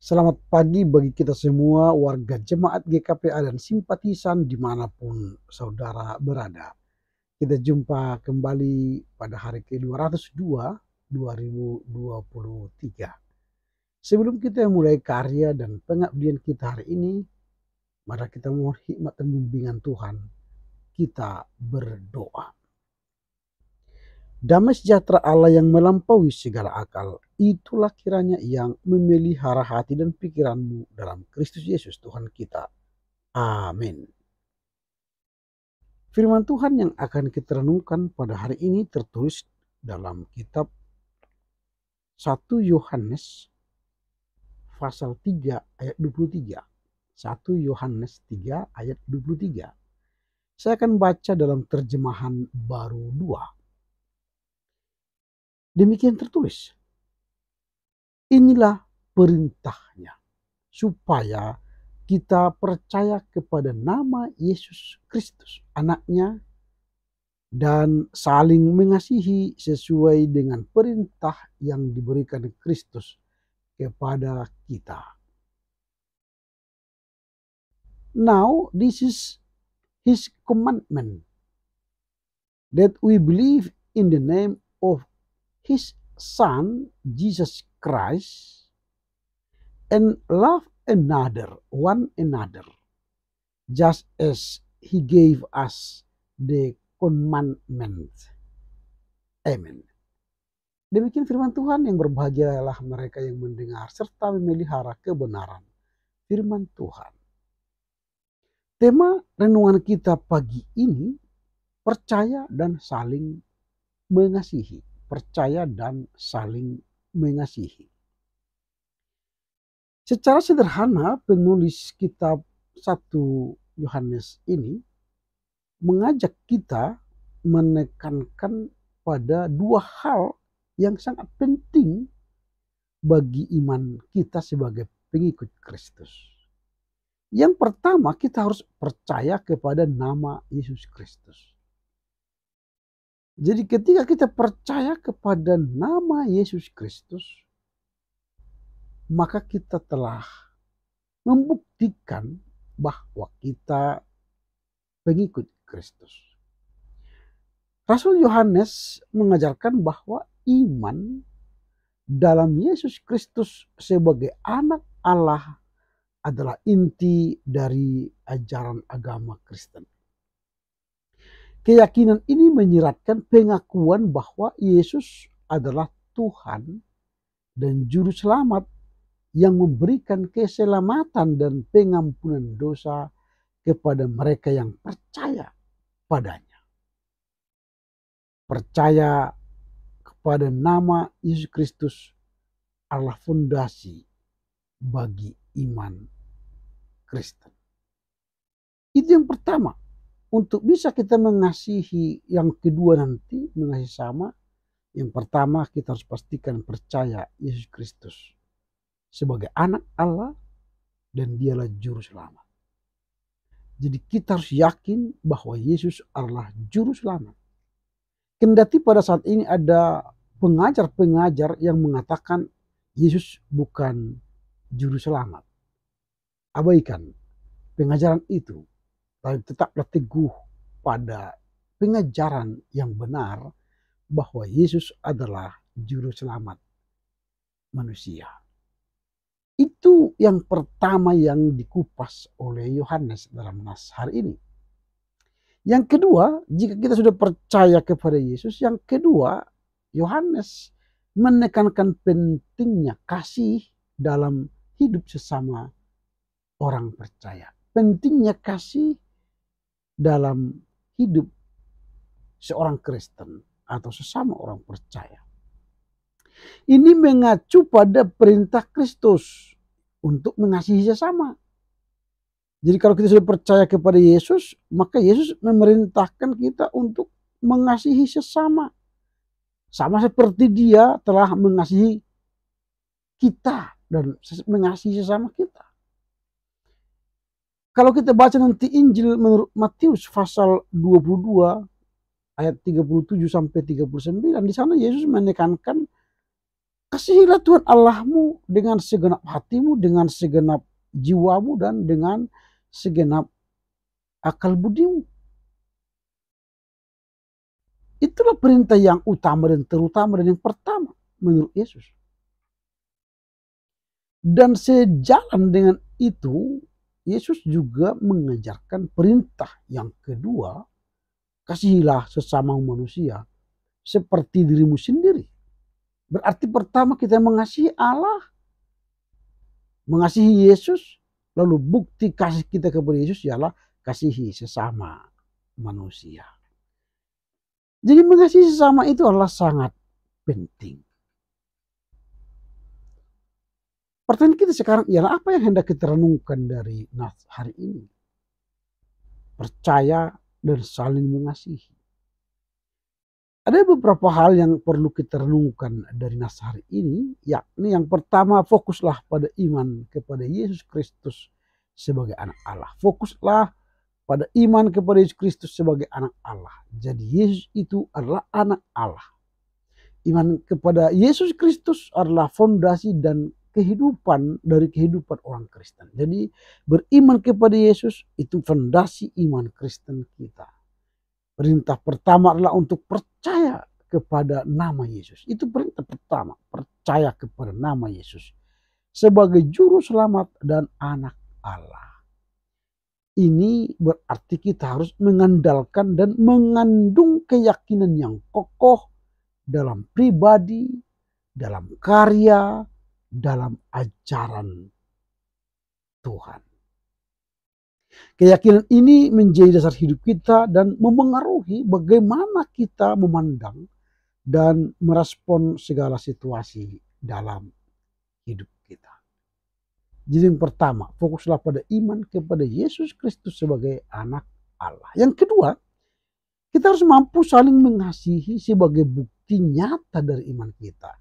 Selamat pagi bagi kita semua warga jemaat GKPA dan simpatisan dimanapun saudara berada. Kita jumpa kembali pada hari ke-202 2023. Sebelum kita mulai karya dan pengabdian kita hari ini, mari kita mohon hikmat dan bimbingan Tuhan. Kita berdoa. Damai sejahtera Allah yang melampaui segala akal, itulah kiranya yang memelihara hati dan pikiranmu dalam Kristus Yesus Tuhan kita. Amin. Firman Tuhan yang akan kita renungkan pada hari ini tertulis dalam kitab 1 Yohanes pasal 3 ayat 23. 1 Yohanes 3 ayat 23. Saya akan baca dalam terjemahan baru 2. Demikian tertulis. Inilah perintahnya supaya kita percaya kepada nama Yesus Kristus, anaknya, dan saling mengasihi sesuai dengan perintah yang diberikan Kristus kepada kita. Now, this is His commandment that we believe in the name of his son Jesus Christ and love another, one another, just as he gave us the commandment. Amen. Demikian firman Tuhan yang berbahagialah mereka yang mendengar serta memelihara kebenaran firman Tuhan. Tema renungan kita pagi ini percaya dan saling mengasihi percaya, dan saling mengasihi. Secara sederhana, penulis kitab 1 Yohanes ini mengajak kita menekankan pada dua hal yang sangat penting bagi iman kita sebagai pengikut Kristus. Yang pertama, kita harus percaya kepada nama Yesus Kristus. Jadi ketika kita percaya kepada nama Yesus Kristus, maka kita telah membuktikan bahwa kita pengikut Kristus. Rasul Yohanes mengajarkan bahwa iman dalam Yesus Kristus sebagai anak Allah adalah inti dari ajaran agama Kristen. Keyakinan ini menyiratkan pengakuan bahwa Yesus adalah Tuhan dan Juru Selamat yang memberikan keselamatan dan pengampunan dosa kepada mereka yang percaya padanya. Percaya kepada nama Yesus Kristus adalah fondasi bagi iman Kristen. Itu yang pertama untuk bisa kita mengasihi yang kedua nanti, mengasihi sama, yang pertama kita harus pastikan percaya Yesus Kristus sebagai anak Allah dan dialah juru selamat. Jadi kita harus yakin bahwa Yesus adalah juru selamat. Kendati pada saat ini ada pengajar-pengajar yang mengatakan Yesus bukan juru selamat. Abaikan pengajaran itu tapi tetaplah teguh pada pengajaran yang benar bahwa Yesus adalah juru selamat manusia. Itu yang pertama yang dikupas oleh Yohanes dalam nas hari ini. Yang kedua, jika kita sudah percaya kepada Yesus, yang kedua Yohanes menekankan pentingnya kasih dalam hidup sesama orang percaya. Pentingnya kasih dalam hidup seorang Kristen atau sesama orang percaya. Ini mengacu pada perintah Kristus untuk mengasihi sesama. Jadi kalau kita sudah percaya kepada Yesus, maka Yesus memerintahkan kita untuk mengasihi sesama. Sama seperti dia telah mengasihi kita dan mengasihi sesama kita. Kalau kita baca nanti Injil menurut Matius pasal 22 ayat 37 sampai 39 di sana Yesus menekankan kasihilah Tuhan Allahmu dengan segenap hatimu, dengan segenap jiwamu dan dengan segenap akal budimu. Itulah perintah yang utama dan terutama dan yang pertama menurut Yesus. Dan sejalan dengan itu, Yesus juga mengajarkan perintah yang kedua, kasihilah sesama manusia seperti dirimu sendiri. Berarti pertama kita mengasihi Allah, mengasihi Yesus, lalu bukti kasih kita kepada Yesus ialah kasihi sesama manusia. Jadi mengasihi sesama itu adalah sangat penting. Pertanyaan kita sekarang ialah apa yang hendak kita renungkan dari nas hari ini? Percaya dan saling mengasihi. Ada beberapa hal yang perlu kita renungkan dari nas hari ini, yakni yang pertama fokuslah pada iman kepada Yesus Kristus sebagai anak Allah. Fokuslah pada iman kepada Yesus Kristus sebagai anak Allah. Jadi Yesus itu adalah anak Allah. Iman kepada Yesus Kristus adalah fondasi dan kehidupan dari kehidupan orang Kristen. Jadi beriman kepada Yesus itu fondasi iman Kristen kita. Perintah pertama adalah untuk percaya kepada nama Yesus. Itu perintah pertama, percaya kepada nama Yesus sebagai juru selamat dan anak Allah. Ini berarti kita harus mengandalkan dan mengandung keyakinan yang kokoh dalam pribadi, dalam karya, dalam ajaran Tuhan. Keyakinan ini menjadi dasar hidup kita dan memengaruhi bagaimana kita memandang dan merespon segala situasi dalam hidup kita. Jadi yang pertama, fokuslah pada iman kepada Yesus Kristus sebagai anak Allah. Yang kedua, kita harus mampu saling mengasihi sebagai bukti nyata dari iman kita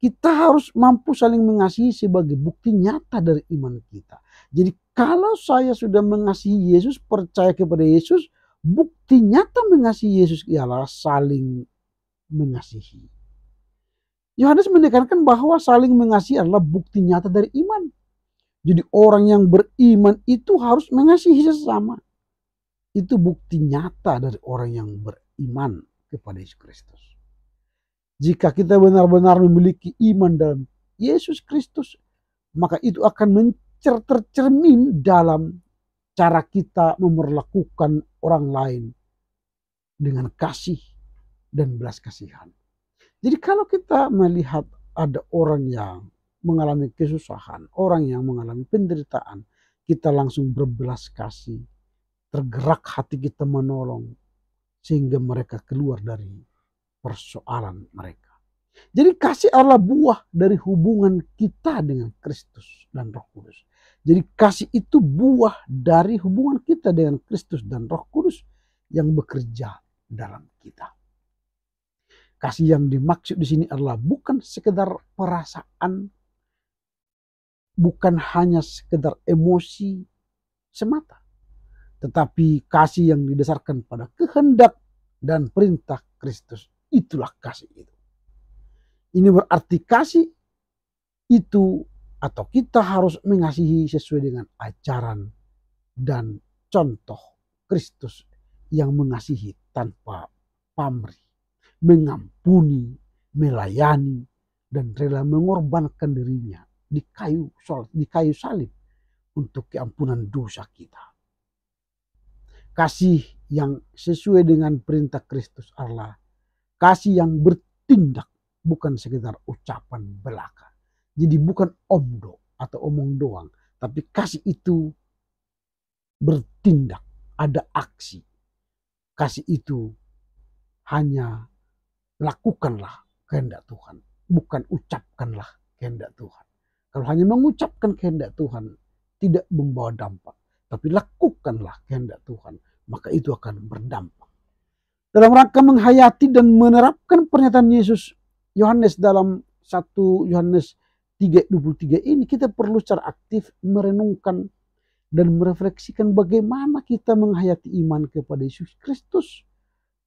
kita harus mampu saling mengasihi sebagai bukti nyata dari iman kita. Jadi kalau saya sudah mengasihi Yesus, percaya kepada Yesus, bukti nyata mengasihi Yesus ialah saling mengasihi. Yohanes menekankan bahwa saling mengasihi adalah bukti nyata dari iman. Jadi orang yang beriman itu harus mengasihi sesama. Itu bukti nyata dari orang yang beriman kepada Yesus Kristus. Jika kita benar-benar memiliki iman dalam Yesus Kristus, maka itu akan tercermin dalam cara kita memperlakukan orang lain dengan kasih dan belas kasihan. Jadi kalau kita melihat ada orang yang mengalami kesusahan, orang yang mengalami penderitaan, kita langsung berbelas kasih. Tergerak hati kita menolong sehingga mereka keluar dari persoalan mereka. Jadi kasih Allah buah dari hubungan kita dengan Kristus dan Roh Kudus. Jadi kasih itu buah dari hubungan kita dengan Kristus dan Roh Kudus yang bekerja dalam kita. Kasih yang dimaksud di sini adalah bukan sekedar perasaan, bukan hanya sekedar emosi semata, tetapi kasih yang didasarkan pada kehendak dan perintah Kristus Itulah kasih itu. Ini berarti kasih itu atau kita harus mengasihi sesuai dengan ajaran dan contoh Kristus yang mengasihi tanpa pamrih, mengampuni, melayani, dan rela mengorbankan dirinya di kayu di kayu salib untuk keampunan dosa kita. Kasih yang sesuai dengan perintah Kristus Allah Kasih yang bertindak bukan sekedar ucapan belaka. Jadi bukan omdo atau omong doang. Tapi kasih itu bertindak, ada aksi. Kasih itu hanya lakukanlah kehendak Tuhan. Bukan ucapkanlah kehendak Tuhan. Kalau hanya mengucapkan kehendak Tuhan, tidak membawa dampak. Tapi lakukanlah kehendak Tuhan, maka itu akan berdampak dalam rangka menghayati dan menerapkan pernyataan Yesus Yohanes dalam 1 Yohanes 3:23 ini kita perlu secara aktif merenungkan dan merefleksikan bagaimana kita menghayati iman kepada Yesus Kristus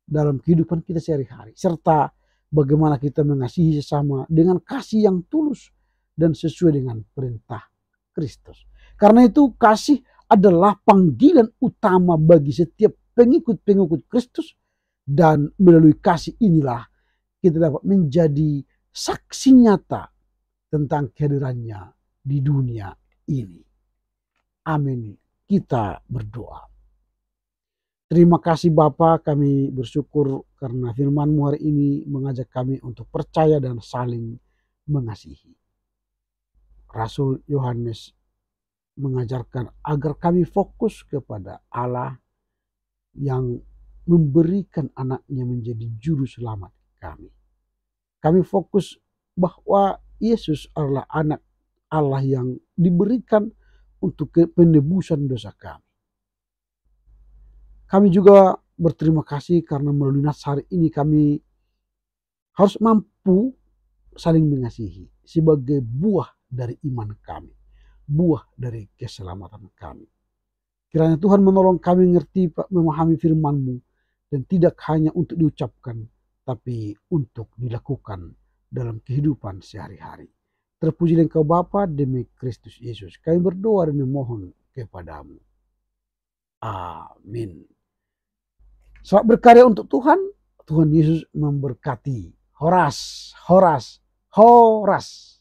dalam kehidupan kita sehari-hari serta bagaimana kita mengasihi sesama dengan kasih yang tulus dan sesuai dengan perintah Kristus. Karena itu kasih adalah panggilan utama bagi setiap pengikut-pengikut Kristus dan melalui kasih inilah kita dapat menjadi saksi nyata tentang kehadirannya di dunia ini. Amin. Kita berdoa. Terima kasih Bapak. kami bersyukur karena firman-Mu hari ini mengajak kami untuk percaya dan saling mengasihi. Rasul Yohanes mengajarkan agar kami fokus kepada Allah yang memberikan anaknya menjadi juru selamat kami. Kami fokus bahwa Yesus adalah anak Allah yang diberikan untuk penebusan dosa kami. Kami juga berterima kasih karena melalui nas hari ini kami harus mampu saling mengasihi sebagai buah dari iman kami, buah dari keselamatan kami. Kiranya Tuhan menolong kami ngerti memahami firman-Mu dan tidak hanya untuk diucapkan, tapi untuk dilakukan dalam kehidupan sehari-hari. Terpujilah engkau Bapa demi Kristus Yesus. Kami berdoa dan memohon kepadamu. Amin. Selamat berkarya untuk Tuhan, Tuhan Yesus memberkati. Horas, horas, horas.